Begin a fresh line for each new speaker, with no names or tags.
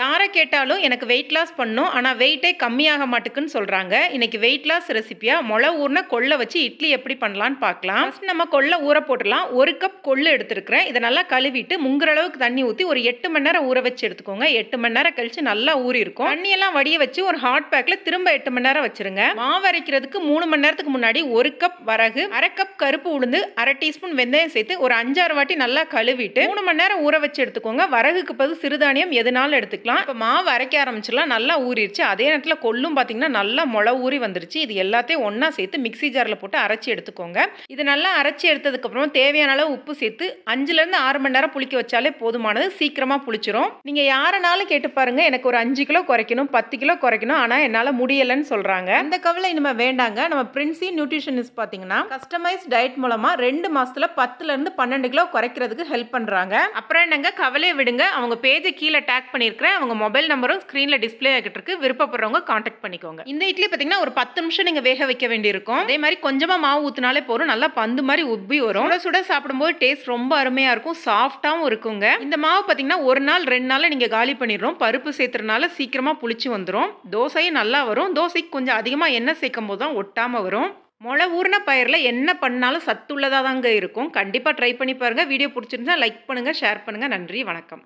யாரை கேட்டாலும் எனக்கு வெயிட் லாஸ் பண்ணும் ஆனால் வெயிட்டே கம்மியாக மாட்டுக்குன்னு சொல்கிறாங்க இன்றைக்கி வெயிட் லாஸ் ரெசிப்பியாக மொள ஊர்ன கொள்ளை வச்சு இட்லி எப்படி பண்ணலான்னு பார்க்கலாம் நம்ம கொள்ளை ஊற போட்டுடலாம் ஒரு கப் கொள்ளு எடுத்துருக்கிறேன் இதை நல்லா கழுவிட்டு முங்குற அளவுக்கு தண்ணி ஊற்றி ஒரு எட்டு மணி நேரம் ஊற வச்சு எடுத்துக்கோங்க எட்டு மணி நேரம் கழித்து நல்லா ஊறி இருக்கும் தண்ணியெல்லாம் வடிய வச்சு ஒரு ஹாட் பேக்கில் திரும்ப எட்டு மணி நேரம் வச்சுருங்க மாவு மூணு மணி நேரத்துக்கு முன்னாடி ஒரு கப் வரகு அரை கப் கருப்பு உளுந்து அரை டீஸ்பூன் வெந்தயம் சேர்த்து ஒரு அஞ்சாறு வாட்டி நல்லா கழுவிட்டு மூணு மணி நேரம் ஊற வச்சு எடுத்துக்கோங்க வரகுக்கு பதில் சிறுதானியம் எதுனாலும் எடுத்துக்கோங்க எடுத்துக்கலாம் இப்போ மாவு அரைக்க ஆரம்பிச்சிடலாம் நல்லா ஊறிடுச்சு அதே நேரத்தில் கொல்லும் பார்த்தீங்கன்னா நல்லா முளை ஊறி வந்துருச்சு இது எல்லாத்தையும் ஒன்றா சேர்த்து மிக்சி ஜாரில் போட்டு அரைச்சி எடுத்துக்கோங்க இது நல்லா அரைச்சி எடுத்ததுக்கப்புறம் தேவையான அளவு உப்பு சேர்த்து அஞ்சுலேருந்து ஆறு மணி நேரம் புளிக்க வச்சாலே போதுமானது சீக்கிரமாக புளிச்சிரும் நீங்கள் யாரனாலும் கேட்டு பாருங்கள் எனக்கு ஒரு அஞ்சு கிலோ குறைக்கணும் பத்து கிலோ குறைக்கணும் ஆனால் என்னால் முடியலைன்னு சொல்கிறாங்க அந்த கவலை இனிமேல் வேண்டாங்க நம்ம பிரின்சி நியூட்ரிஷனிஸ்ட் பார்த்தீங்கன்னா கஸ்டமைஸ் டயட் மூலமாக ரெண்டு மாதத்தில் பத்துலேருந்து பன்னெண்டு கிலோ குறைக்கிறதுக்கு ஹெல்ப் பண்ணுறாங்க அப்புறம் என்னங்க கவலையை விடுங்க அவங்க பேஜை கீழே டேக் பண்ணியிருக்கிறேன் அவங்க மொபைல் நம்பரும் ஸ்க்ரீனில் டிஸ்பிளே ஆகிட்டு இருக்கு விருப்பப்படுறவங்க காண்டாக்ட் பண்ணிக்கோங்க இந்த இட்லி பார்த்தீங்கன்னா ஒரு பத்து நிமிஷம் நீங்கள் வேக வைக்க வேண்டியிருக்கும் அதே மாதிரி கொஞ்சமாக மாவு ஊற்றினாலே போதும் நல்லா பந்து மாதிரி உப்பி வரும் சுட சுட சாப்பிடும்போது டேஸ்ட் ரொம்ப அருமையாக இருக்கும் சாஃப்டாகவும் இருக்குங்க இந்த மாவு பார்த்தீங்கன்னா ஒரு நாள் ரெண்டு நாளில் நீங்கள் காலி பண்ணிடுறோம் பருப்பு சேர்த்துறனால சீக்கிரமாக புளிச்சு வந்துடும் தோசையும் நல்லா வரும் தோசைக்கு கொஞ்சம் அதிகமாக எண்ணெய் சேர்க்கும் போது தான் ஒட்டாமல் வரும் மொளை ஊர்ன பயிரில் என்ன பண்ணாலும் சத்துள்ளதாக தாங்க இருக்கும் கண்டிப்பாக ட்ரை பண்ணி பாருங்கள் வீடியோ பிடிச்சிருந்தா லைக் பண்ணுங்கள் ஷேர் பண்ணுங்கள் நன்றி வணக்கம்